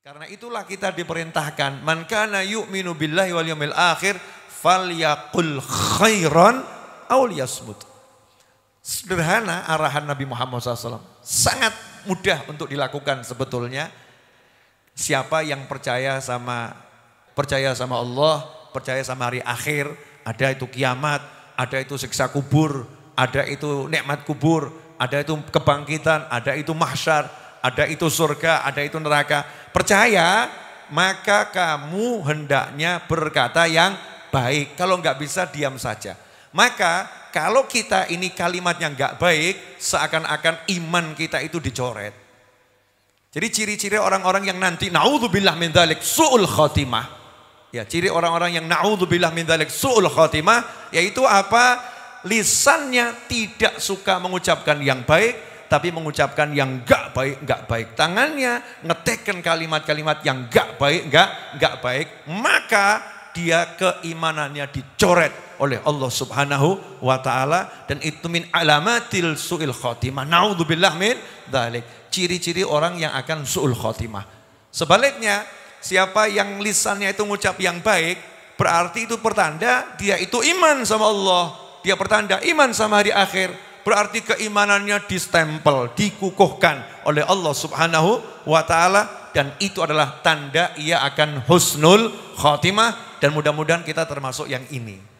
Karena itulah kita diperintahkan, man kana yu'minu billahi wal yawmil akhir falyaqul khairan aw liyasmut. Sederhana arahan Nabi Muhammad SAW. Sangat mudah untuk dilakukan sebetulnya. Siapa yang percaya sama percaya sama Allah, percaya sama hari akhir, ada itu kiamat, ada itu siksa kubur, ada itu nikmat kubur, ada itu kebangkitan, ada itu mahsyar, ada itu surga, ada itu neraka. Percaya, maka kamu hendaknya berkata yang baik. Kalau nggak bisa diam saja. Maka kalau kita ini kalimat yang nggak baik, seakan-akan iman kita itu dicoret. Jadi ciri-ciri orang-orang yang nanti naudzubillah min dzalik suul khotimah. Ya, ciri orang-orang yang naudzubillah min dzalik suul khotimah yaitu apa? Lisannya tidak suka mengucapkan yang baik, tapi mengucapkan yang gak baik, gak baik. Tangannya ngeteken kalimat-kalimat yang gak baik, gak, gak baik. Maka dia keimanannya dicoret oleh Allah Subhanahu wa taala dan itu min alamatil suil khotimah. Naudzubillah min dalik. Ciri-ciri orang yang akan suul khotimah. Sebaliknya, siapa yang lisannya itu mengucap yang baik, berarti itu pertanda dia itu iman sama Allah. Dia pertanda iman sama hari akhir berarti keimanannya distempel, dikukuhkan oleh Allah Subhanahu wa taala dan itu adalah tanda ia akan husnul khotimah dan mudah-mudahan kita termasuk yang ini.